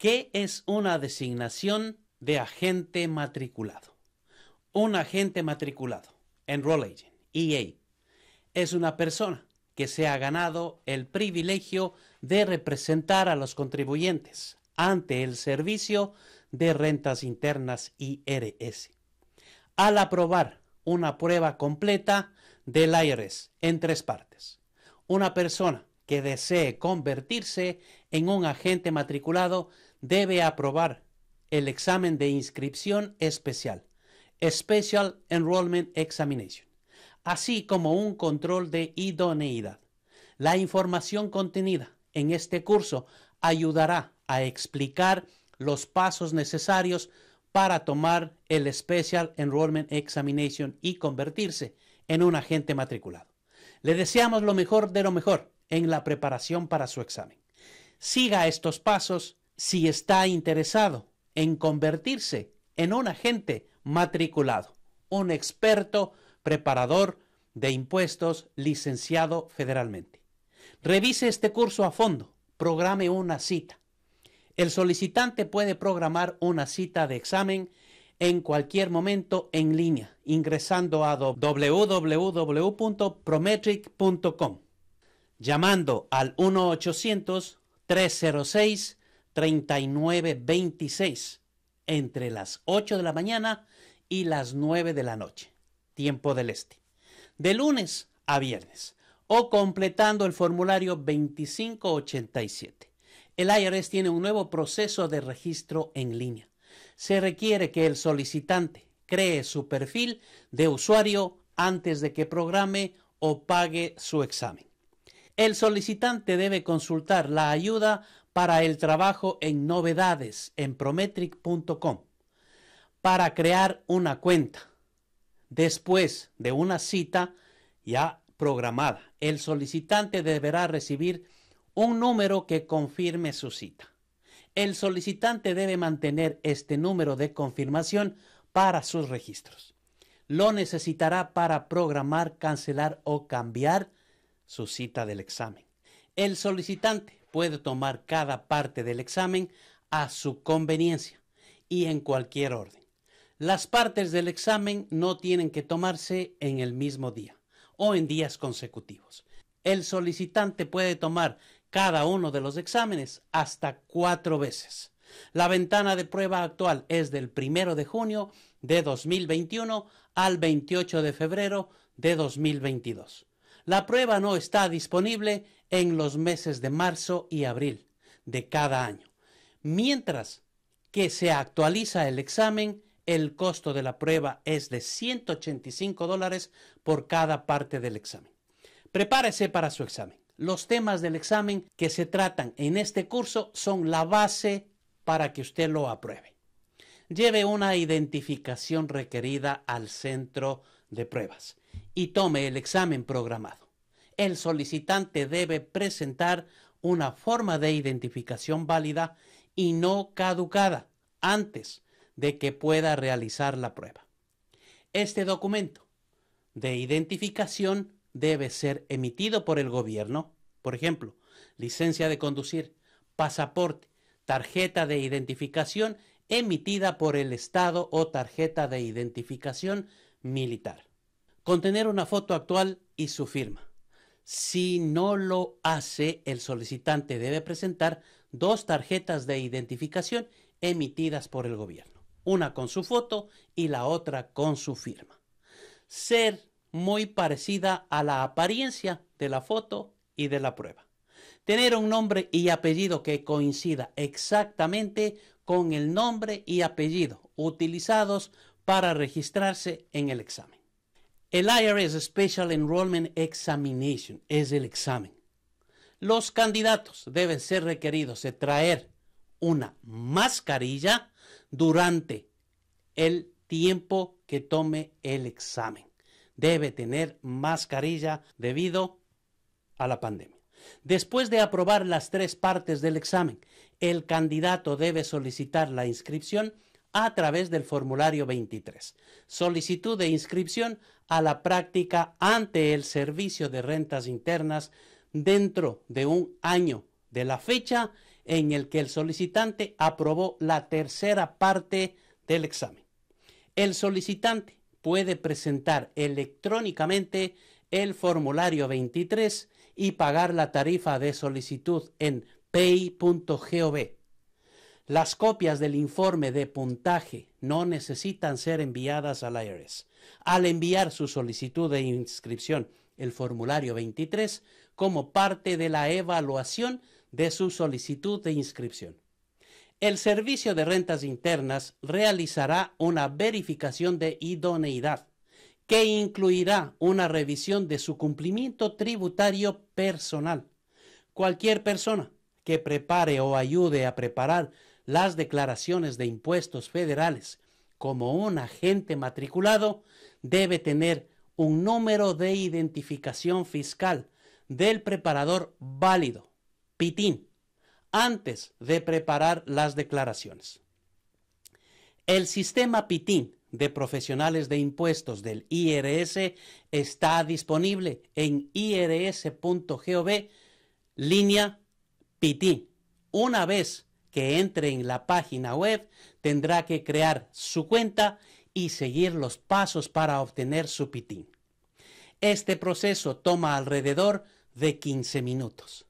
¿Qué es una designación de agente matriculado? Un agente matriculado, Enroll Agent, EA, es una persona que se ha ganado el privilegio de representar a los contribuyentes ante el Servicio de Rentas Internas IRS. Al aprobar una prueba completa del IRS en tres partes, una persona que desee convertirse en un agente matriculado debe aprobar el examen de inscripción especial, Special Enrollment Examination, así como un control de idoneidad. La información contenida en este curso ayudará a explicar los pasos necesarios para tomar el Special Enrollment Examination y convertirse en un agente matriculado. Le deseamos lo mejor de lo mejor en la preparación para su examen. Siga estos pasos si está interesado en convertirse en un agente matriculado, un experto preparador de impuestos licenciado federalmente. Revise este curso a fondo, programe una cita. El solicitante puede programar una cita de examen en cualquier momento en línea, ingresando a www.prometric.com, llamando al 1-800-306 3926 entre las 8 de la mañana y las 9 de la noche, tiempo del este, de lunes a viernes, o completando el formulario 2587. El IRS tiene un nuevo proceso de registro en línea. Se requiere que el solicitante cree su perfil de usuario antes de que programe o pague su examen. El solicitante debe consultar la ayuda para el trabajo en novedades en prometric.com para crear una cuenta después de una cita ya programada. El solicitante deberá recibir un número que confirme su cita. El solicitante debe mantener este número de confirmación para sus registros. Lo necesitará para programar, cancelar o cambiar su cita del examen. El solicitante puede tomar cada parte del examen a su conveniencia y en cualquier orden. Las partes del examen no tienen que tomarse en el mismo día o en días consecutivos. El solicitante puede tomar cada uno de los exámenes hasta cuatro veces. La ventana de prueba actual es del 1 de junio de 2021 al 28 de febrero de 2022. La prueba no está disponible en los meses de marzo y abril de cada año, mientras que se actualiza el examen el costo de la prueba es de 185 dólares por cada parte del examen. Prepárese para su examen. Los temas del examen que se tratan en este curso son la base para que usted lo apruebe. Lleve una identificación requerida al centro de pruebas y tome el examen programado el solicitante debe presentar una forma de identificación válida y no caducada antes de que pueda realizar la prueba. Este documento de identificación debe ser emitido por el gobierno, por ejemplo, licencia de conducir, pasaporte, tarjeta de identificación emitida por el Estado o tarjeta de identificación militar, contener una foto actual y su firma si no lo hace, el solicitante debe presentar dos tarjetas de identificación emitidas por el gobierno, una con su foto y la otra con su firma. Ser muy parecida a la apariencia de la foto y de la prueba. Tener un nombre y apellido que coincida exactamente con el nombre y apellido utilizados para registrarse en el examen. El IRS Special Enrollment Examination es el examen. Los candidatos deben ser requeridos de traer una mascarilla durante el tiempo que tome el examen. Debe tener mascarilla debido a la pandemia. Después de aprobar las tres partes del examen, el candidato debe solicitar la inscripción a través del formulario 23. Solicitud de inscripción a la práctica ante el Servicio de Rentas Internas dentro de un año de la fecha en el que el solicitante aprobó la tercera parte del examen. El solicitante puede presentar electrónicamente el formulario 23 y pagar la tarifa de solicitud en pay.gov las copias del informe de puntaje no necesitan ser enviadas al IRS. E al enviar su solicitud de inscripción, el formulario 23, como parte de la evaluación de su solicitud de inscripción. El Servicio de Rentas Internas realizará una verificación de idoneidad que incluirá una revisión de su cumplimiento tributario personal. Cualquier persona que prepare o ayude a preparar las declaraciones de impuestos federales como un agente matriculado, debe tener un número de identificación fiscal del preparador válido, PITIN, antes de preparar las declaraciones. El sistema PITIN de profesionales de impuestos del IRS está disponible en irs.gov línea PITIN. Una vez que entre en la página web tendrá que crear su cuenta y seguir los pasos para obtener su pitín. Este proceso toma alrededor de 15 minutos.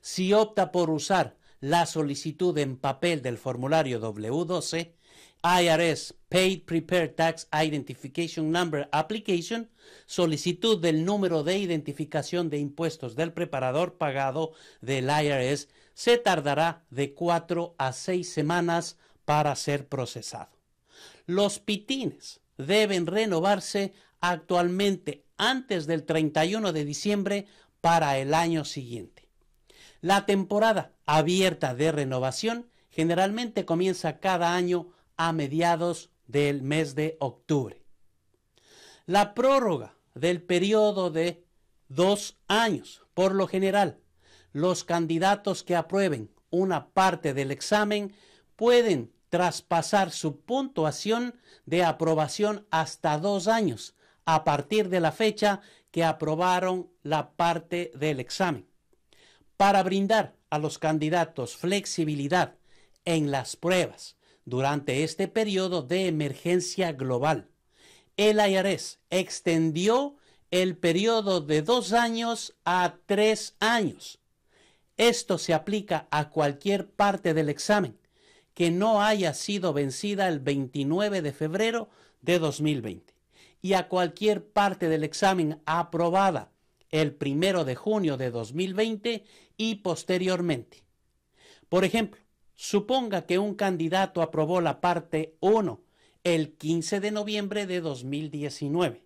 Si opta por usar la solicitud en papel del formulario W12, IRS Paid Prepared Tax Identification Number Application, solicitud del número de identificación de impuestos del preparador pagado del IRS se tardará de cuatro a seis semanas para ser procesado. Los pitines deben renovarse actualmente antes del 31 de diciembre para el año siguiente. La temporada abierta de renovación generalmente comienza cada año a mediados del mes de octubre. La prórroga del periodo de dos años, por lo general, los candidatos que aprueben una parte del examen pueden traspasar su puntuación de aprobación hasta dos años a partir de la fecha que aprobaron la parte del examen. Para brindar a los candidatos flexibilidad en las pruebas durante este periodo de emergencia global, el IRS extendió el periodo de dos años a tres años esto se aplica a cualquier parte del examen que no haya sido vencida el 29 de febrero de 2020 y a cualquier parte del examen aprobada el 1 de junio de 2020 y posteriormente. Por ejemplo, suponga que un candidato aprobó la parte 1 el 15 de noviembre de 2019.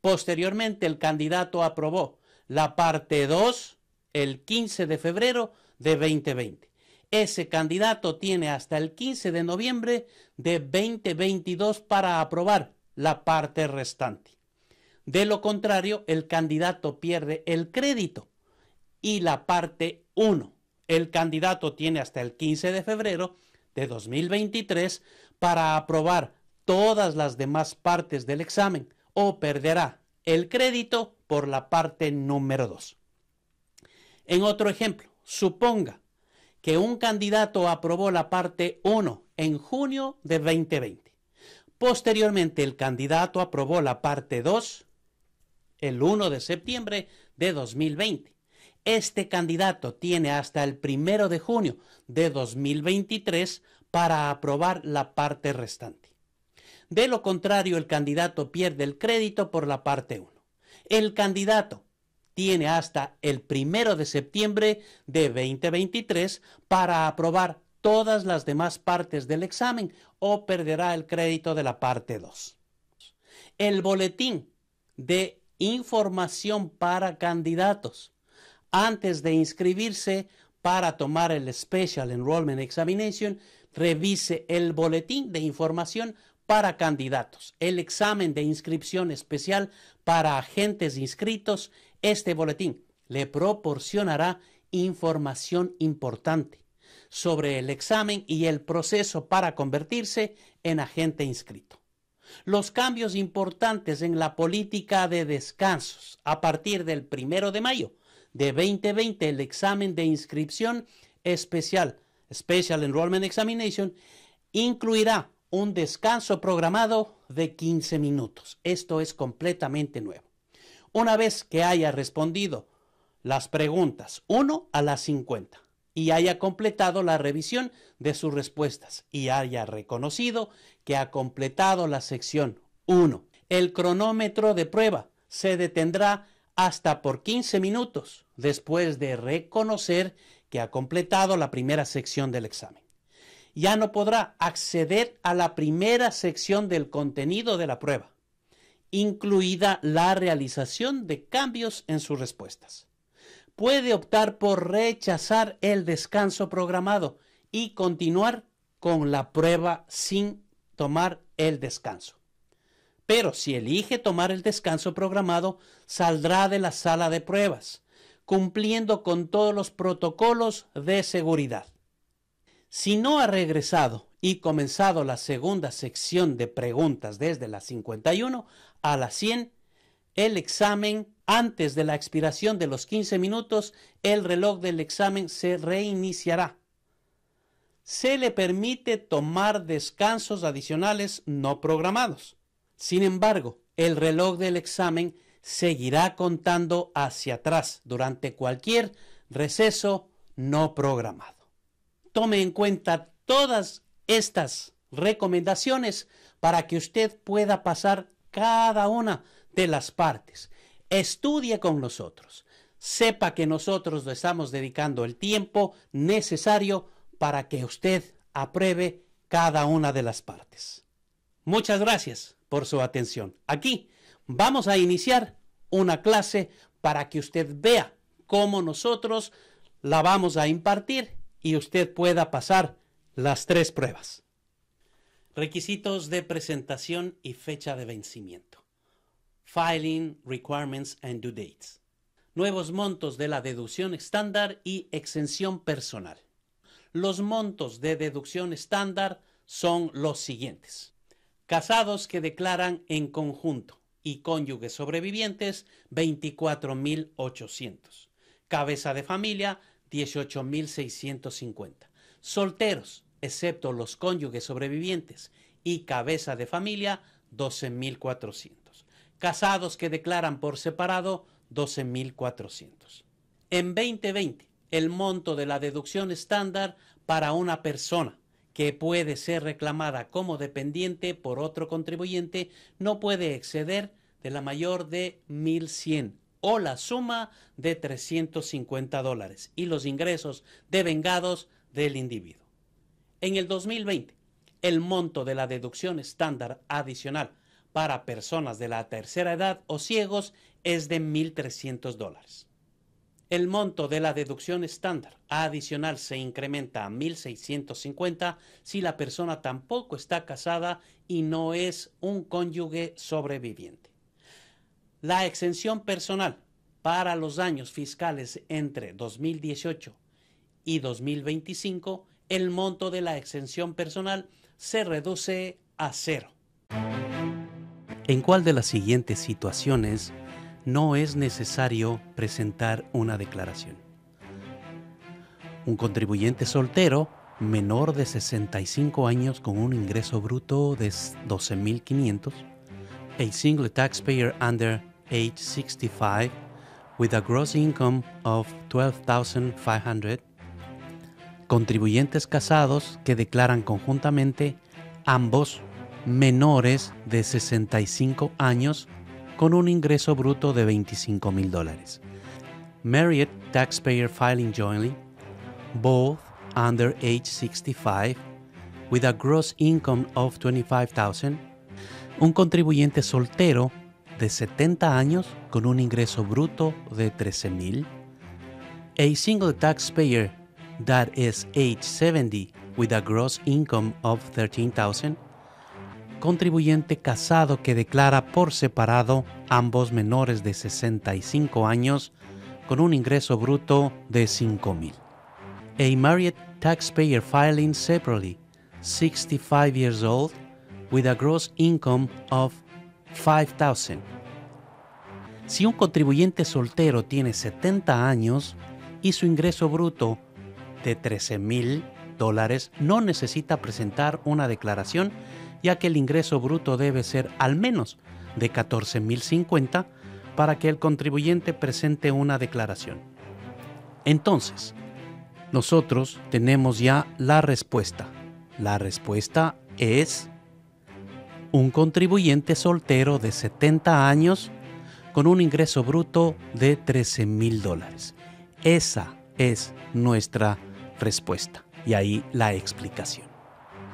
Posteriormente el candidato aprobó la parte 2 el 15 de febrero de 2020. Ese candidato tiene hasta el 15 de noviembre de 2022 para aprobar la parte restante. De lo contrario, el candidato pierde el crédito y la parte 1. El candidato tiene hasta el 15 de febrero de 2023 para aprobar todas las demás partes del examen o perderá el crédito por la parte número 2. En otro ejemplo, suponga que un candidato aprobó la parte 1 en junio de 2020. Posteriormente, el candidato aprobó la parte 2 el 1 de septiembre de 2020. Este candidato tiene hasta el 1 de junio de 2023 para aprobar la parte restante. De lo contrario, el candidato pierde el crédito por la parte 1. El candidato tiene hasta el primero de septiembre de 2023 para aprobar todas las demás partes del examen o perderá el crédito de la parte 2. El boletín de información para candidatos. Antes de inscribirse para tomar el Special Enrollment Examination, revise el boletín de información para candidatos, el examen de inscripción especial para agentes inscritos este boletín le proporcionará información importante sobre el examen y el proceso para convertirse en agente inscrito. Los cambios importantes en la política de descansos. A partir del 1 de mayo de 2020, el examen de inscripción especial, Special Enrollment Examination, incluirá un descanso programado de 15 minutos. Esto es completamente nuevo una vez que haya respondido las preguntas 1 a las 50 y haya completado la revisión de sus respuestas y haya reconocido que ha completado la sección 1. El cronómetro de prueba se detendrá hasta por 15 minutos después de reconocer que ha completado la primera sección del examen. Ya no podrá acceder a la primera sección del contenido de la prueba incluida la realización de cambios en sus respuestas. Puede optar por rechazar el descanso programado y continuar con la prueba sin tomar el descanso. Pero si elige tomar el descanso programado, saldrá de la sala de pruebas, cumpliendo con todos los protocolos de seguridad. Si no ha regresado y comenzado la segunda sección de preguntas desde la 51, a las 100, el examen antes de la expiración de los 15 minutos, el reloj del examen se reiniciará. Se le permite tomar descansos adicionales no programados. Sin embargo, el reloj del examen seguirá contando hacia atrás durante cualquier receso no programado. Tome en cuenta todas estas recomendaciones para que usted pueda pasar cada una de las partes. Estudie con nosotros. Sepa que nosotros le estamos dedicando el tiempo necesario para que usted apruebe cada una de las partes. Muchas gracias por su atención. Aquí vamos a iniciar una clase para que usted vea cómo nosotros la vamos a impartir y usted pueda pasar las tres pruebas. Requisitos de presentación y fecha de vencimiento. Filing requirements and due dates. Nuevos montos de la deducción estándar y exención personal. Los montos de deducción estándar son los siguientes. Casados que declaran en conjunto y cónyuges sobrevivientes 24.800. Cabeza de familia 18.650. Solteros excepto los cónyuges sobrevivientes y cabeza de familia, 12.400. Casados que declaran por separado, 12.400. En 2020, el monto de la deducción estándar para una persona que puede ser reclamada como dependiente por otro contribuyente no puede exceder de la mayor de 1.100 o la suma de 350 dólares y los ingresos devengados del individuo. En el 2020, el monto de la deducción estándar adicional para personas de la tercera edad o ciegos es de 1.300 dólares. El monto de la deducción estándar adicional se incrementa a 1.650 si la persona tampoco está casada y no es un cónyuge sobreviviente. La exención personal para los años fiscales entre 2018 y 2025 el monto de la exención personal se reduce a cero. ¿En cuál de las siguientes situaciones no es necesario presentar una declaración? Un contribuyente soltero menor de 65 años con un ingreso bruto de 12.500, a single taxpayer under age 65 with a gross income of 12,500, contribuyentes casados que declaran conjuntamente ambos menores de 65 años con un ingreso bruto de 25 mil dólares. Married taxpayer filing jointly, both under age 65, with a gross income of 25,000. Un contribuyente soltero de 70 años con un ingreso bruto de $13,000. mil. A single taxpayer that is age 70 with a gross income of 13,000. Contribuyente casado que declara por separado ambos menores de 65 años con un ingreso bruto de 5,000. A married taxpayer filing separately, 65 years old, with a gross income of 5,000. Si un contribuyente soltero tiene 70 años y su ingreso bruto de 13 mil dólares no necesita presentar una declaración, ya que el ingreso bruto debe ser al menos de 14 mil 50 para que el contribuyente presente una declaración. Entonces, nosotros tenemos ya la respuesta. La respuesta es un contribuyente soltero de 70 años con un ingreso bruto de 13 mil dólares. Esa es nuestra respuesta. Y ahí la explicación.